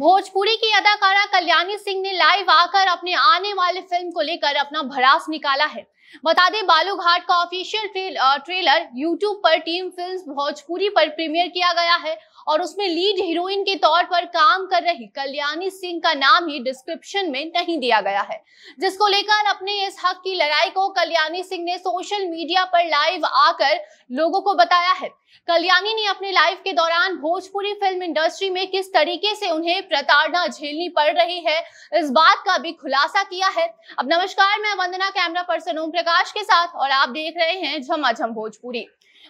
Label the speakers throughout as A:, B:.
A: भोजपुरी की अदाकारा कल्याणी सिंह ने लाइव आकर अपने आने वाले फिल्म को लेकर अपना भड़ास निकाला है बता दें बालूघाट का ऑफिशियल ट्रेलर यूट्यूब पर टीम फिल्म भोजपुरी पर प्रीमियर किया गया है और उसमें लीड हीरोइन के तौर पर काम कर रही कल्याणी सिंह का नाम ही डिस्क्रिप्शन में नहीं दिया गया है जिसको लेकर अपने इस हक की लड़ाई को कल्याणी सिंह ने सोशल मीडिया पर लाइव आकर लोगों को बताया है कल्याणी ने अपने लाइव के दौरान भोजपुरी फिल्म इंडस्ट्री में किस तरीके से उन्हें प्रताड़ना झेलनी पड़ रही है इस बात का भी खुलासा किया है अब नमस्कार मैं वंदना कैमरा पर्सन ओम प्रकाश के साथ और आप देख रहे हैं झमाझम भोजपुरी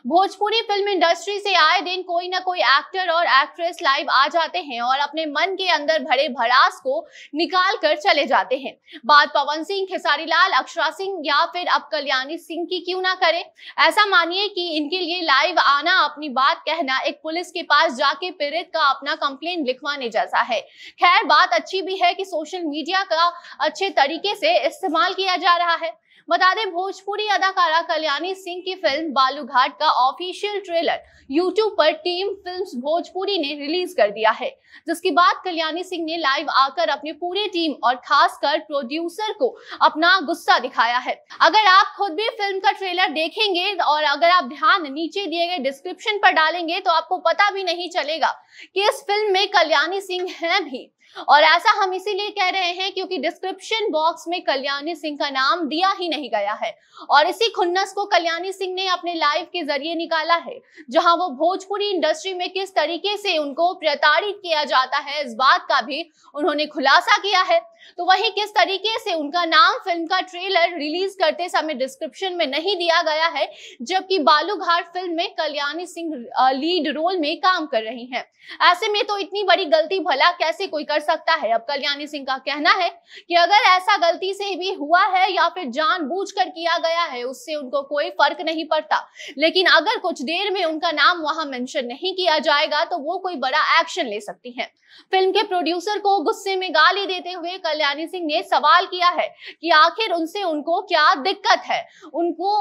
A: भोजपुरी फिल्म इंडस्ट्री से आए दिन कोई ना कोई एक्टर और एक्ट्रेस लाइव आ जाते हैं और अपने मन के अंदर भरे भड़ास को निकाल कर चले जाते हैं बात पवन सिंह खेसारी लाल अक्षरा सिंह या फिर अब कल्याणी सिंह की क्यों ना करें ऐसा मानिए कि इनके लिए लाइव आना अपनी बात कहना एक पुलिस के पास जाके पीड़ित का अपना कंप्लेन लिखवाने जैसा है खैर बात अच्छी भी है कि सोशल मीडिया का अच्छे तरीके से इस्तेमाल किया जा रहा है बता दें भोजपुरी अदाकारा कल्याणी सिंह की फिल्म बालूघाट का ऑफिशियल ट्रेलर यूट्यूब पर टीम फिल्म्स भोजपुरी ने रिलीज कर दिया है जिसके बाद कल्याणी सिंह ने लाइव आकर अपनी पूरी टीम और खासकर प्रोड्यूसर को अपना गुस्सा दिखाया है अगर आप खुद भी फिल्म का ट्रेलर देखेंगे और अगर आप ध्यान नीचे दिए गए डिस्क्रिप्शन पर डालेंगे तो आपको पता भी नहीं चलेगा कि इस फिल्म में कल्याणी सिंह है भी और ऐसा हम इसीलिए कह रहे हैं क्योंकि डिस्क्रिप्शन बॉक्स में कल्याणी सिंह का नाम दिया ही नहीं गया है और इसी खुन्नस को कल्याणी सिंह ने अपने लाइव के जरिए निकाला है जहां वो भोजपुरी इंडस्ट्री में किस तरीके से उनको प्रताड़ित किया जाता है इस बात का भी उन्होंने खुलासा किया है तो वही किस तरीके से उनका नाम फिल्म का ट्रेलर रिलीज करते समय डिस्क्रिप्शन में नहीं दिया गया है जबकि बालूघाट फिल्म में कल्याणी सिंह लीड रोल में काम कर रही हैं ऐसे में तो इतनी बड़ी गलती भला कैसे कोई कर सकता है अब कल्याणी सिंह का कहना है कि अगर ऐसा गलती से भी हुआ है या फिर जान किया गया है उससे उनको कोई फर्क नहीं पड़ता लेकिन अगर कुछ देर में उनका नाम वहां मेंशन नहीं किया जाएगा तो वो कोई बड़ा एक्शन ले सकती है फिल्म के प्रोड्यूसर को गुस्से में गाली देते हुए कल्याणी सिंह ने सवाल किया है कि आखिर उनसे उनको क्या दिक्कत है उनको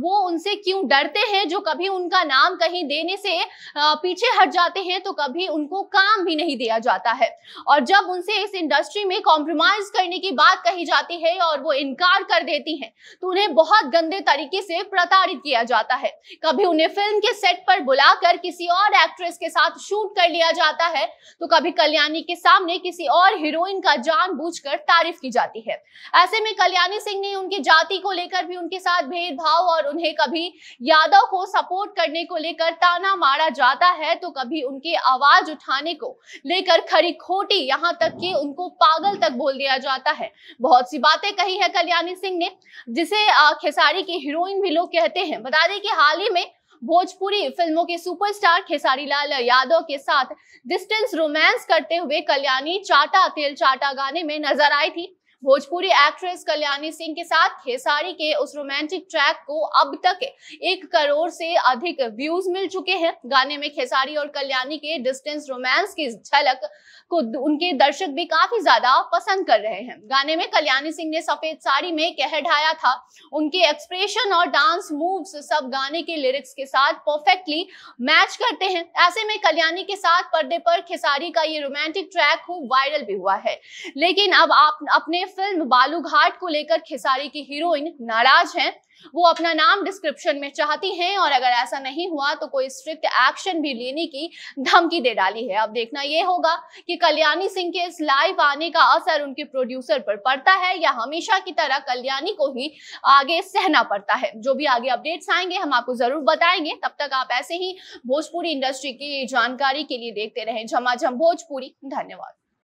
A: वो उनसे क्यों डरते हैं जो कभी उनका नाम कहीं देने से पीछे हट जाते हैं तो कभी उनको काम भी नहीं दिया जाता है और जब उनसे इस इंडस्ट्री में कॉम्प्रोमाइज करने की बात कही जाती है और वो इनकार कर देती हैं तो उन्हें बहुत गंदे तरीके से प्रताड़ित किया जाता है कभी उन्हें फिल्म के सेट पर बुलाकर किसी और एक्ट्रेस के साथ शूट कर लिया जाता है तो कभी कल्याणी के सामने किसी और हीरोइन का जान सूझकर तारीफ की जाती है ऐसे में कल्याणी सिंह ने उनकी जाति को लेकर भी उनके साथ भेदभाव और उन्हें कभी यादव को सपोर्ट करने को लेकर ताना मारा जाता है तो कभी उनकी आवाज उठाने को लेकर खरी खोटी यहाँ तक कि उनको पागल तक बोल दिया जाता है बहुत सी बातें कही है कल्याणी सिंह ने जिसे खेसारी की हीरोइन भी लोग कहते हैं बता दें कि हाल ही में भोजपुरी फिल्मों के सुपरस्टार खेसारी लाल यादव के साथ डिस्टेंस रोमांस करते हुए कल्याणी चाटा तेल चाटा गाने में नजर आई थी भोजपुरी एक्ट्रेस कल्याणी सिंह के साथ खेसारी के उस रोमांटिक ट्रैक को अब तक एक करोड़ से अधिक व्यूज मिल चुके हैं गाने में खेसारी और कल्याणी के डिस्टेंस रोमांस की झलक को उनके दर्शक भी काफी ज्यादा पसंद कर रहे हैं गाने में कल्याणी सिंह ने सफेद साड़ी में कह ढाया था उनके एक्सप्रेशन और डांस मूव्स सब गाने के लिरिक्स के साथ परफेक्टली मैच करते हैं ऐसे में कल्याणी के साथ पर्दे पर खेसारी का ये रोमांटिक ट्रैक खूब वायरल भी हुआ है लेकिन अब आप अपने फिल्म बालूघाट को लेकर खेसारी की हीरोइन नाराज हैं वो अपना नाम डिस्क्रिप्शन में चाहती हैं और अगर ऐसा नहीं हुआ तो कोई स्ट्रिक्ट एक्शन भी लेने की धमकी दे डाली है अब देखना यह होगा कि कल्याणी सिंह के इस लाइव आने का असर उनके प्रोड्यूसर पर पड़ता है या हमेशा की तरह कल्याणी को ही आगे सहना पड़ता है जो भी आगे अपडेट्स आएंगे हम आपको जरूर बताएंगे तब तक आप ऐसे ही भोजपुरी इंडस्ट्री की जानकारी के लिए देखते रहें झमाझम भोजपुरी धन्यवाद